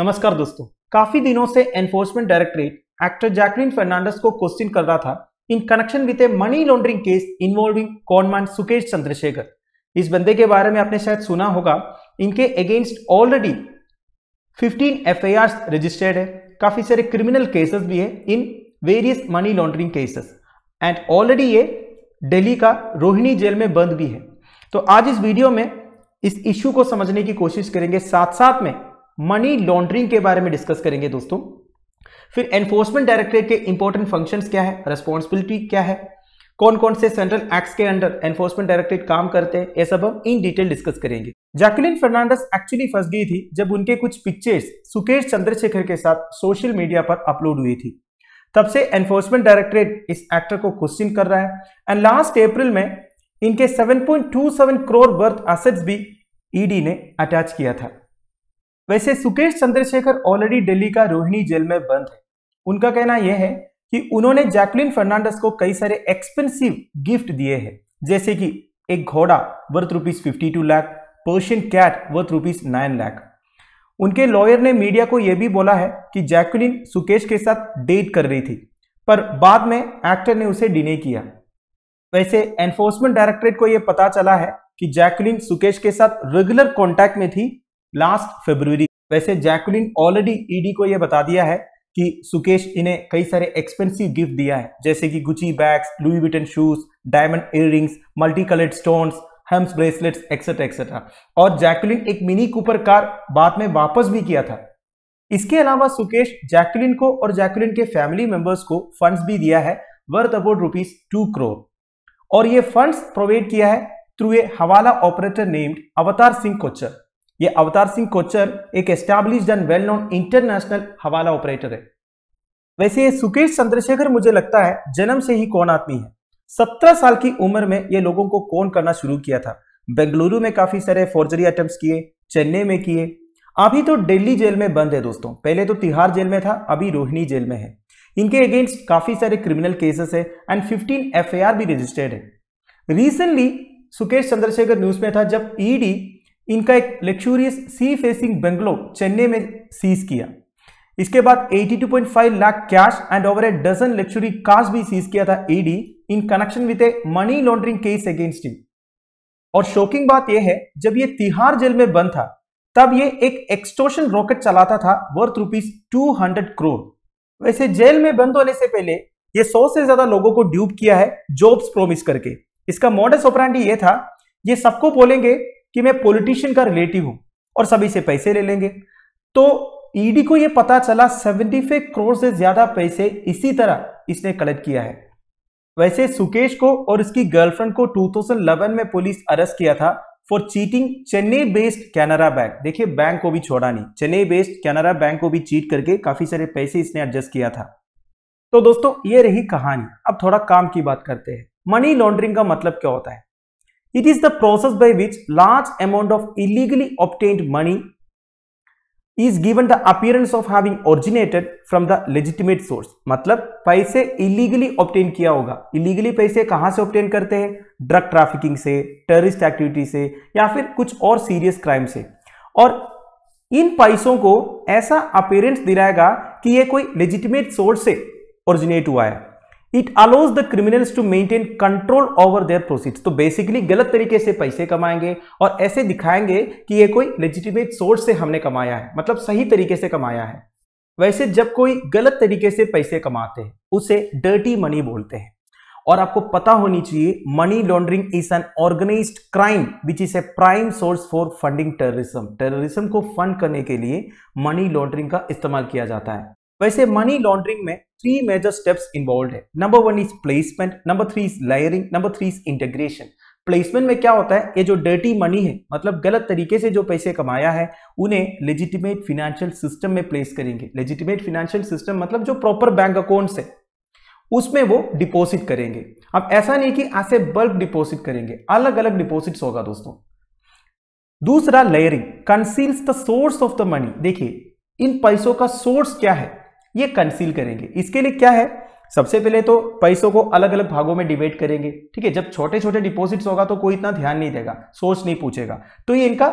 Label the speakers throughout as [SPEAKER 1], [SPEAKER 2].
[SPEAKER 1] नमस्कार दोस्तों काफी दिनों से enforcement directorate actor Jacqueline Fernandez को क्वेश्चन कर रहा था in connection with a money laundering case involving conman Sukesh Chandrashekhar इस बंदे के बारे में आपने शायद सुना होगा इनके अगेंस्ट ऑलरेडी 15 एफ रजिस्टर्ड है काफी सारे क्रिमिनल केसेस भी है in various money laundering cases and already ये डेली का रोहिणी जेल में बंद भी है तो आज इस वीडियो में इस इश्यू को समझने की कोशिश करेंगे साथ साथ में मनी लॉन्ड्रिंग के बारे में डिस्कस करेंगे दोस्तों फिर एनफोर्समेंट डायरेक्टरेट के इंपॉर्टेंट फंक्शंस क्या है रेस्पॉन्सिबिलिटी क्या है कौन कौन से सेंट्रल एक्ट के अंडर एनफोर्समेंट डायरेक्टरेट काम करते हैं ये सब हम इन डिटेल डिस्कस करेंगे जैकलिन फर्नांडस एक्चुअली फंस गई थी जब उनके कुछ पिक्चर्स सुकेश चंद्रशेखर के साथ सोशल मीडिया पर अपलोड हुई थी तब से एनफोर्समेंट डायरेक्टरेट इस एक्टर को क्वेश्चन कर रहा है एंड लास्ट अप्रैल में इनके 7.27 करोड़ वर्थ असेट्स भी ईडी e ने अटैच किया था वैसे सुकेश चंद्रशेखर ऑलरेडी दिल्ली का रोहिणी जेल में बंद है उनका कहना यह है कि उन्होंने जैकलिन फर्नांडस को कई सारे एक्सपेंसिव गिफ्ट दिए हैं जैसे कि एक घोड़ा worth rupees fifty two lakh Persian cat worth rupees nine lakh उनके लॉयर ने मीडिया को यह भी बोला है कि जैकलिन सुकेश के साथ डेट कर रही थी पर बाद में एक्टर ने उसे डिने किया वैसे एनफोर्समेंट डायरेक्टरेट को यह पता चला है कि जैकलिन सुकेश के साथ रेगुलर कॉन्टैक्ट में थी लास्ट फेब्रुवरी वैसे जैकुलिन ऑलरेडी ईडी e को यह बता दिया है कि सुकेश इन्हें कई सारे एक्सपेंसिव गिफ्ट दिया है जैसे कि Gucci bags Louis Vuitton shoes diamond ear multi coloured stones gems bracelets etcetera etcetera और जैकुलिन एक मिनी कूपर कार बाद में वापस भी किया था इसके अलावा सुकेश जैकुलिन को और जैकुलिन के फैमिली मेंबर्स को फंड्स भी दिया है worth about rupees two crore और ये फंड्स प्रोवाइड किया है थ्रू ए हवाला ऑपरेटर नेम्ड अवतार सिंह कोच्चर ये अवतार सिंह कोचर एक established and well known international hawala operator है वैसे सुकेश चंद्रशेखर मुझे लगता है जन्म से ही कौन आदमी है सत्रह साल की उम्र में ये लोगों को कौन करना शुरू किया था बेंगलुरु में काफी सारे फोर्जरी अटेम्प्ट किए चेन्नई में किए अभी तो दिल्ली जेल में बंद है दोस्तों पहले तो तिहाड़ जेल में था अभी रोहिणी जेल में है इनके अगेंस्ट काफी सारे क्रिमिनल केसेस है एंड फिफ्टीन एफ भी रजिस्टर्ड है रिसेंटली सुकेश चंद्रशेखर न्यूज में था जब ईडी e इनका एक luxurious sea facing bungalow Chennai में सीज किया इसके बाद 82.5 lakh cash and over a dozen luxury cars भी सीज किया था ED in connection with a money laundering case against him और शॉकिंग बात यह है जब ये तिहार जेल में बंद था तब ये एक एक्सटोशन रॉकेट चलाता था वर्थ रुपीज टू करोड़ वैसे जेल में बंद होने से पहले ये सौ से ज्यादा लोगों को ड्यूब किया है जॉब्स प्रोमिस करके इसका मॉडल ओपरांडी ये था ये सबको बोलेंगे कि मैं पॉलिटिशियन का रिलेटिव हूं और सभी से पैसे ले लेंगे तो ईडी e को यह पता चला सेवेंटी फाइव करोड़ से ज्यादा पैसे इसी तरह इसने कलेक्ट किया है वैसे सुकेश को और इसकी गर्लफ्रेंड को 2011 में पुलिस अरेस्ट किया था for cheating Chennai based Canara bank देखिए बैंक को भी छोड़ा नहीं चेन्नई बेस्ड कैनरा बैंक को भी चीट करके काफी सारे पैसे इसने एडजस्ट किया था तो दोस्तों ये रही कहानी अब थोड़ा काम की बात करते हैं मनी लॉन्ड्रिंग का मतलब क्या होता है It is the process by which large amount of illegally obtained money is given the appearance of having originated from the legitimate source मतलब पैसे illegally obtain किया होगा illegally पैसे कहाँ से obtain करते हैं ड्रग ट्रैफिकिंग से टेररिस्ट एक्टिविटी से या फिर कुछ और सीरियस क्राइम से और इन पैसों को ऐसा अपीयरेंस दिलाएगा कि ये कोई लेजिटिमेट सोर्स से ओरिजिनेट हुआ है it allows the criminals to maintain control over their proceeds तो बेसिकली गलत तरीके से पैसे कमाएंगे और ऐसे दिखाएंगे कि ये कोई लेजिटिमेट सोर्स से हमने कमाया है मतलब सही तरीके से कमाया है वैसे जब कोई गलत तरीके से पैसे कमाते हैं उसे डर्टी मनी बोलते हैं और आपको पता होनी चाहिए money laundering is an organise crime which is a prime source for funding terrorism terrorism को फंड करने के लिए मनी लॉन्ड्रिंग का इस्तेमाल किया जाता है वैसे मनी लॉन्ड्रिंग में थ्री मेजर स्टेप्स इन्वॉल्व है number one is placement number three is layering number three is integration placement में क्या होता है ये जो डर्टी मनी है मतलब गलत तरीके से जो पैसे कमाया है उन्हें लेजिटिमेट फिनेंशियल सिस्टम में प्लेस करेंगे लेजिटिमेट फिनेंशियल सिस्टम मतलब जो प्रॉपर बैंक अकाउंट है उसमें वो डिपॉजिट करेंगे अब ऐसा नहीं कि ऐसे बल्ब डिपॉजिट करेंगे अलग अलग डिपॉजिट होगा दोस्तों दूसरा layering conceals the source of the money देखिए इन पैसों का सोर्स क्या है ये कंसील करेंगे इसके लिए क्या है सबसे पहले तो पैसों को अलग अलग भागों में डिवाइड करेंगे ठीक है जब छोटे छोटे डिपॉजिट्स होगा तो कोई इतना ध्यान नहीं देगा सोच नहीं पूछेगा तो ये इनका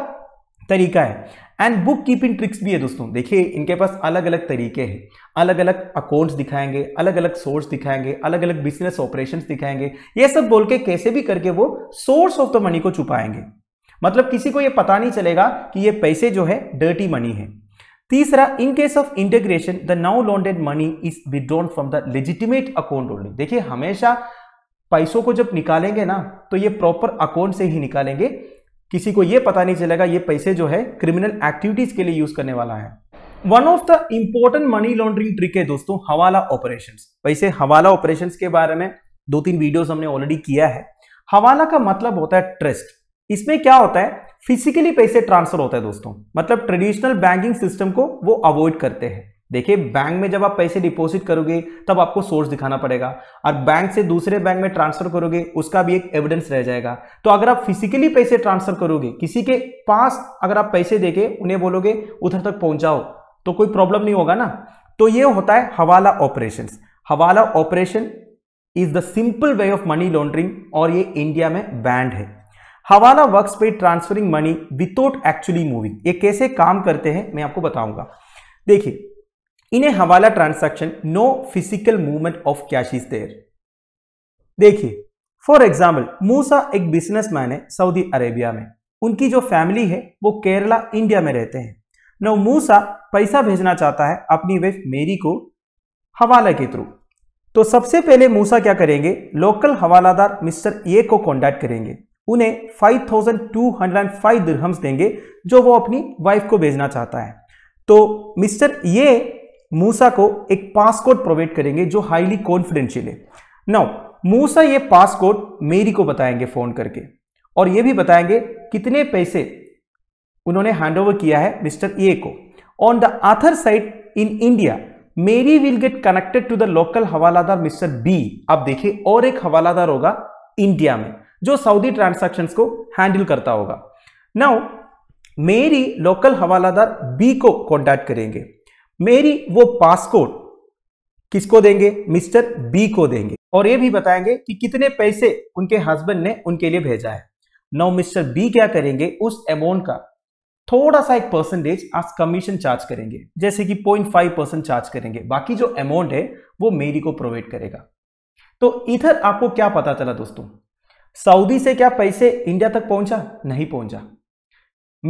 [SPEAKER 1] तरीका है एंड बुक कीपिंग ट्रिक्स भी है दोस्तों देखिए इनके पास अलग अलग तरीके हैं अलग अलग अकाउंट्स दिखाएंगे अलग अलग सोर्स दिखाएंगे अलग अलग बिजनेस ऑपरेशंस दिखाएंगे ये सब बोल के कैसे भी करके वो सोर्स ऑफ द मनी को छुपाएंगे मतलब किसी को ये पता नहीं चलेगा कि ये पैसे जो है डर्टी मनी है तीसरा in case of integration the now laundered money is withdrawn from the legitimate account only देखिए हमेशा पैसों को जब निकालेंगे ना तो ये प्रॉपर अकाउंट से ही निकालेंगे किसी को ये पता नहीं चलेगा ये पैसे जो है क्रिमिनल एक्टिविटीज के लिए यूज करने वाला है one of the important money laundering trick है दोस्तों हवाला ऑपरेशन वैसे हवाला ऑपरेशन के बारे में दो तीन वीडियोज हमने ऑलरेडी किया है हवाला का मतलब होता है ट्रस्ट इसमें क्या होता है फिजिकली पैसे ट्रांसफर होता है दोस्तों मतलब ट्रेडिशनल बैंकिंग सिस्टम को वो अवॉइड करते हैं देखिए बैंक में जब आप पैसे डिपॉजिट करोगे तब आपको सोर्स दिखाना पड़ेगा और बैंक से दूसरे बैंक में ट्रांसफर करोगे उसका भी एक एविडेंस रह जाएगा तो अगर आप फिजिकली पैसे ट्रांसफर करोगे किसी के पास अगर आप पैसे देके उन्हें बोलोगे उधर तक पहुंचाओ तो कोई प्रॉब्लम नहीं होगा ना तो ये होता है hawala operation hawala operation is the simple way of money laundering और ये इंडिया में बैंड है हवाला वर्क पे transferring money without actually moving ये कैसे काम करते हैं मैं आपको बताऊंगा देखिए इन्हें hawala transaction no physical movement of cash is there देखिए फॉर एग्जाम्पल मूसा एक बिजनेसमैन है सऊदी अरेबिया में उनकी जो फैमिली है वो केरला इंडिया में रहते हैं नौ मूसा पैसा भेजना चाहता है अपनी वेफ मेरी को हवाला के थ्रू तो सबसे पहले मूसा क्या करेंगे लोकल हवालादार मिस्टर ए को कॉन्टैक्ट करेंगे उन्हें 5,205 दिरहम्स देंगे जो वो अपनी वाइफ को भेजना चाहता है तो मिस्टर ये मूसा को एक पासकोड प्रोवाइड करेंगे जो हाईली कॉन्फिडेंशियल है नाउ मूसा ये पासकोड मेरी को बताएंगे फोन करके और ये भी बताएंगे कितने पैसे उन्होंने हैंड ओवर किया है मिस्टर ए को on the other side in India Mary will get connected to the local hawaladar mister B आप देखिए और एक हवालादार होगा इंडिया में जो सऊदी ट्रांसैक्शंस को हैंडल करता होगा now Mary local hawaladar B को कॉन्टैक्ट करेंगे मेरी वो पासपोर्ट किसको देंगे मिस्टर बी को देंगे और ये भी बताएंगे कि कितने पैसे उनके हस्बैंड ने उनके लिए भेजा है नाउ मिस्टर बी क्या करेंगे उस अमाउंट का थोड़ा सा एक परसेंटेज आज कमीशन चार्ज करेंगे जैसे कि पॉइंट फाइव परसेंट चार्ज करेंगे बाकी जो अमाउंट है वो मेरी को प्रोवाइड करेगा तो इधर आपको क्या पता चला दोस्तों सऊदी से क्या पैसे इंडिया तक पहुंचा नहीं पहुंचा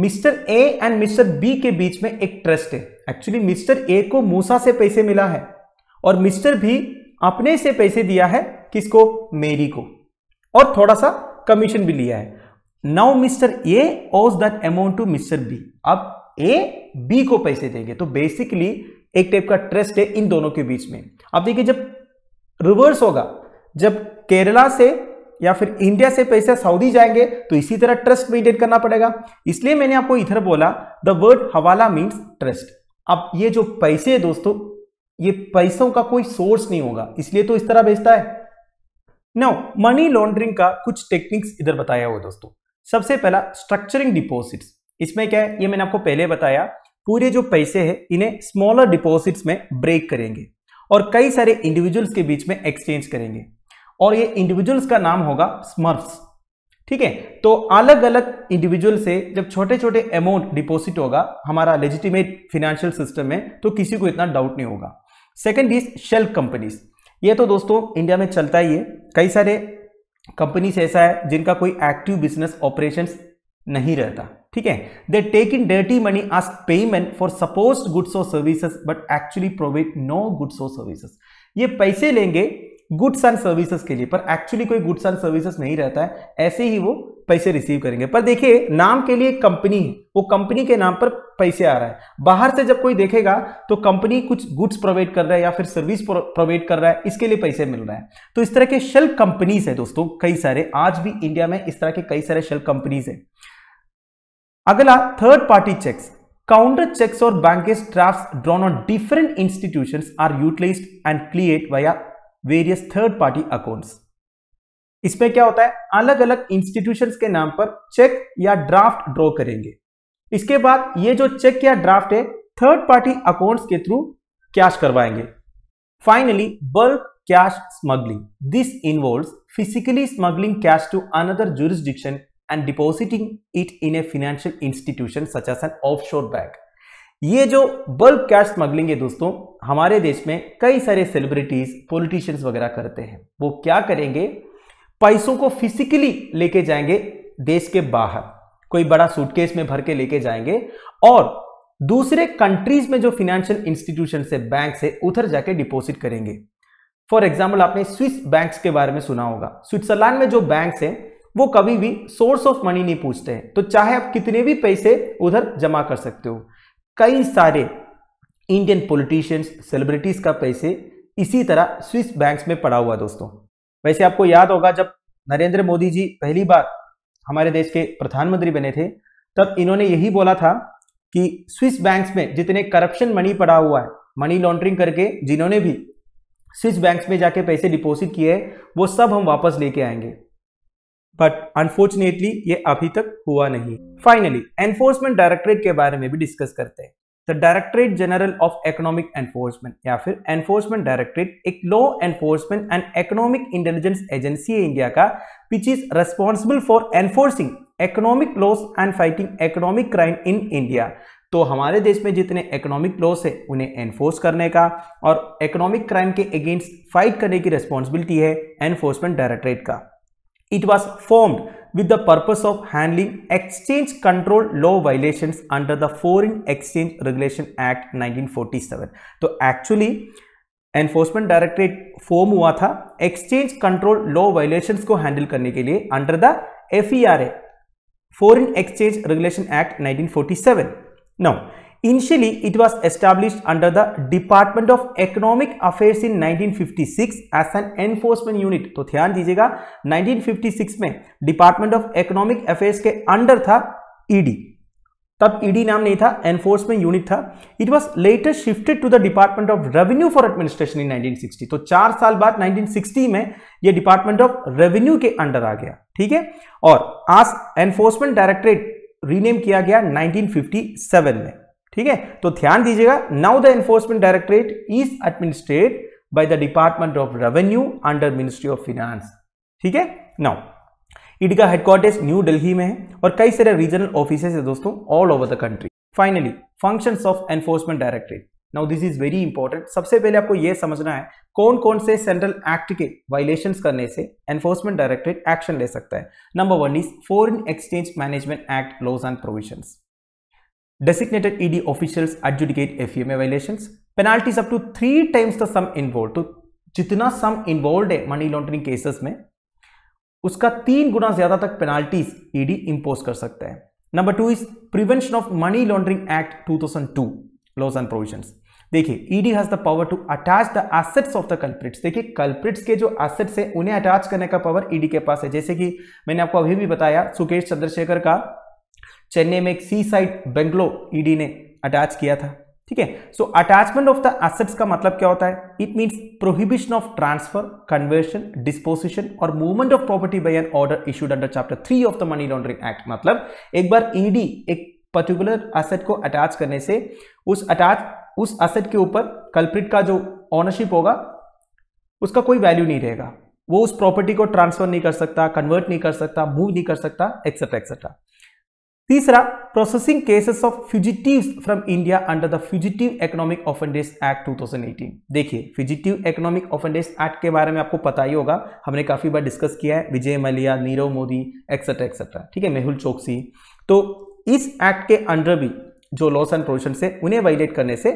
[SPEAKER 1] mister A and mister B के बीच में एक ट्रस्ट है एक्चुअली मिस्टर ए को मूसा से पैसे मिला है और मिस्टर भी अपने से पैसे दिया है किसको मेरी को और थोड़ा सा कमीशन भी लिया है now mister A owes that amount to mister B अब ए बी को पैसे देंगे तो बेसिकली एक टाइप का ट्रस्ट है इन दोनों के बीच में अब देखिए जब रिवर्स होगा जब केरला से या फिर इंडिया से पैसे सऊदी जाएंगे तो इसी तरह ट्रस्ट मेंटेन करना पड़ेगा इसलिए मैंने आपको इधर बोला the word hawala means trust अब ये जो पैसे है दोस्तों ये पैसों का कोई सोर्स नहीं होगा इसलिए तो इस तरह बेचता है नो मनी लॉन्ड्रिंग का कुछ टेक्निक्स इधर बताया हुआ दोस्तों सबसे पहला स्ट्रक्चरिंग डिपॉजिट्स इसमें क्या है ये मैंने आपको पहले बताया पूरे जो पैसे हैं इन्हें स्मॉलर डिपॉजिट्स में ब्रेक करेंगे और कई सारे इंडिविजुअल्स के बीच में एक्सचेंज करेंगे और ये इंडिविजुअल्स का नाम होगा स्मर्फ्स ठीक है तो अलग अलग इंडिविजुअल से जब छोटे छोटे अमाउंट डिपॉजिट होगा हमारा लेजिटिमेट फिनेंशियल सिस्टम में तो किसी को इतना डाउट नहीं होगा सेकेंड इज शेल कंपनीज ये तो दोस्तों इंडिया में चलता ही है कई सारे कंपनीज ऐसा है जिनका कोई एक्टिव बिजनेस ऑपरेशन नहीं रहता ठीक है they take in dirty money as payment for suppose goods और services but actually provide no goods और सर्विसेज ये पैसे लेंगे गुड्स एंड सर्विसेज के लिए पर एक्चुअली कोई गुड्स एंड सर्विसेज नहीं रहता है ऐसे ही वो पैसे रिसीव करेंगे पर देखिए नाम के लिए कंपनी है वो कंपनी के नाम पर पैसे आ रहा है बाहर से जब कोई देखेगा तो कंपनी कुछ गुड्स प्रोवाइड कर रहा है या फिर सर्विस प्रोवाइड कर रहा है इसके लिए पैसे मिल रहा है तो इस तरह के शेल कंपनीज है दोस्तों कई सारे आज भी इंडिया में इस तरह के कई सारे शेल कंपनीज है अगला third party cheques counter cheques और bank drawn on different institution are are and and cleared various third party accounts इसमें क्या होता है अलग अलग इंस्टीट्यूशंस के नाम पर चेक या ड्राफ्ट ड्रॉ करेंगे इसके बाद ये जो चेक या ड्राफ्ट है थर्ड पार्टी अकाउंट्स के थ्रू कैश करवाएंगे finally bulk cash smuggling this involve physically smuggling cash to another and depositing it in a financial institution such as as offshore bank ये जो bulk cash smuggling है दोस्तों हमारे देश में कई सारे सेलिब्रिटीज पॉलिटिशियंस वगैरह करते हैं वो क्या करेंगे पैसों को फिजिकली लेके जाएंगे देश के बाहर कोई बड़ा सूटकेस में भर के लेके जाएंगे और दूसरे कंट्रीज में जो फिनेंशियल इंस्टीट्यूशन से बैंक से उधर जाके डिपोजिट करेंगे फॉर एग्जाम्पल आपने स्विस बैंक्स के बारे में सुना होगा स्विट्जरलैंड में जो बैंक है वो कभी भी सोर्स ऑफ मनी नहीं पूछते हैं तो चाहे आप कितने भी पैसे उधर जमा कर सकते हो कई सारे इंडियन पॉलिटिशियंस सेलिब्रिटीज का पैसे इसी तरह स्विस बैंक्स में पड़ा हुआ दोस्तों वैसे आपको याद होगा जब नरेंद्र मोदी जी पहली बार हमारे देश के प्रधानमंत्री बने थे तब इन्होंने यही बोला था कि स्विस बैंक्स में जितने करप्शन मनी पड़ा हुआ है मनी लॉन्ड्रिंग करके जिन्होंने भी स्विस बैंक्स में जाके पैसे डिपॉजिट किए वो सब हम वापस लेके आएंगे बट अनफॉर्चुनेटली ये अभी तक हुआ नहीं फाइनली एनफोर्समेंट डायरेक्टरेट के बारे में भी डिस्कस करते हैं the directorate general of economic enforcement या फिर एनफोर्समेंट डायरेक्टरेट एक law enforcement and economic intelligence agency है इंडिया का which is responsible for enforcing economic laws and fighting economic crime in India तो हमारे देश में जितने इकोनॉमिक लॉस है उन्हें एनफोर्स करने का और इकोनॉमिक क्राइम के अगेंस्ट फाइट करने की रिस्पॉन्सिबिलिटी है एनफोर्समेंट डायरेक्टरेट का It was formed with the purpose of handling exchange control law violations under the Foreign Exchange Regulation Act 1947. so actually enforcement directorate form hua tha exchange control law violations ko handle karne ke liye under the fera foreign exchange regulation act 1947 now Initially, it was established under the Department of Economic Affairs in 1956 as an enforcement unit. तो ध्यान दीजिएगा 1956 में Department of Economic Affairs के under था ED e तब ED e नाम नहीं था एनफोर्समेंट यूनिट था it was later shifted to the department of revenue for administration in 1960 तो चार साल बाद 1960 में ये डिपार्टमेंट ऑफ रेवेन्यू के अंडर आ गया ठीक है और आज एनफोर्समेंट डायरेक्टरेट रीनेम किया गया 1957 में ठीक है तो ध्यान दीजिएगा now the enforcement directorate is administrate by the department of revenue under ministry of finance ठीक है नाउ इड का हेडक्वार्टर्स न्यू दिल्ली में है और कई सारे रीजनल ऑफिस है दोस्तों all over the country finally function of enforcement directorate now this is very important सबसे पहले आपको यह समझना है कौन कौन से सेंट्रल एक्ट के वायलेशन करने से एनफोर्समेंट डायरेक्टरेट एक्शन ले सकता है number one is foreign exchange management act laws and provision Designated ED officials adjudicate FEMA violations. Penalties up to three times the sum involved. तो जितना sum involved है money laundering cases में उसका तीन गुना ज्यादा तक penalties ed impose कर सकता है number two is prevention of money laundering act 2002 laws and provisions देखिए ED has the power to attach the assets of the culprits देखिए कल्प्रिट्स के जो एसेट्स है उन्हें अटैच करने का पावर ईडी के पास है जैसे कि मैंने आपको अभी भी बताया सुकेश चंद्रशेखर का चेन्नई में एक सी साइड बेंगलो ईडी ने अटैच किया था ठीक है so attachment of the assets का मतलब क्या होता है it means prohibition of transfer conversion disposition और movement of property by an order issued under chapter three of the money laundering act मतलब एक बार ईडी e एक पर्टिकुलर एसेट को अटैच करने से उस अटैच उस एसेट के ऊपर कल्प्रिट का जो ऑनरशिप होगा उसका कोई वैल्यू नहीं रहेगा वो उस प्रॉपर्टी को ट्रांसफर नहीं कर सकता कन्वर्ट नहीं कर सकता मूव नहीं कर सकता एक्सेट्रा एक्सेट्रा तीसरा processing cases of fugitive from India under the fugitive economic offenders act 2018 देखिए फ्यूजिटिव इकोनॉमिक ऑफेंडेस एक्ट के बारे में आपको पता ही होगा हमने काफ़ी बार डिस्कस किया है विजय मलिया नीरव मोदी एक्सेट्रा एक्सेट्रा ठीक है मेहुल चौकसी तो इस एक्ट के अंडर भी जो लॉस एंड प्रोविजन से उन्हें वायलेट करने से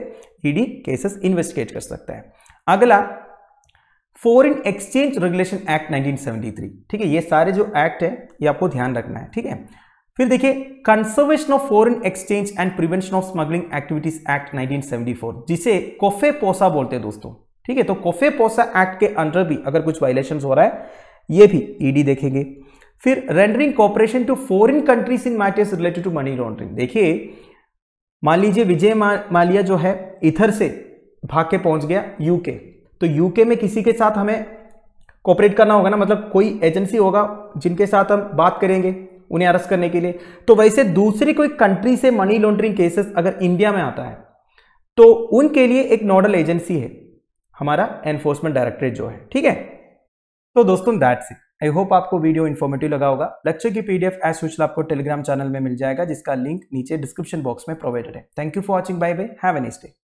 [SPEAKER 1] ईडी केसेस इन्वेस्टिगेट कर सकता है अगला फॉरिन एक्सचेंज रेगुलेशन एक्ट 1973 ठीक है ये सारे जो एक्ट है ये आपको ध्यान रखना है ठीक है फिर देखिए conservation of foreign exchange and prevention of smuggling activities act 1974 जिसे कोफे पोसा बोलते हैं दोस्तों ठीक है तो कोफे पोसा एक्ट के अंडर भी अगर कुछ वायलेशन हो रहा है ये भी ईडी e देखेंगे फिर rendering cooperation to foreign countries in matters related to money laundering देखिए मान लीजिए विजय मालिया जो है इधर से भाग के पहुंच गया यूके तो यूके में किसी के साथ हमें कॉपरेट करना होगा ना मतलब कोई एजेंसी होगा जिनके साथ हम बात करेंगे उन्हें अरेस्ट करने के लिए तो वैसे दूसरी कोई कंट्री से मनी लॉन्ड्रिंग केसेस अगर इंडिया में आता है तो उनके लिए एक नोडल एजेंसी है हमारा एनफोर्समेंट डायरेक्टरेट जो है ठीक है तो दोस्तों दैट्स इट आई होप आपको वीडियो इन्फॉर्मेटिव लगा होगा लेक्चर की पीडीएफ एज सूचना आपको टेलीग्राम चैनल में मिल जाएगा जिसका लिंक नीचे डिस्क्रिप्शन बॉक्स में प्रोवाइडेड है thank you for watching bye bye have an stay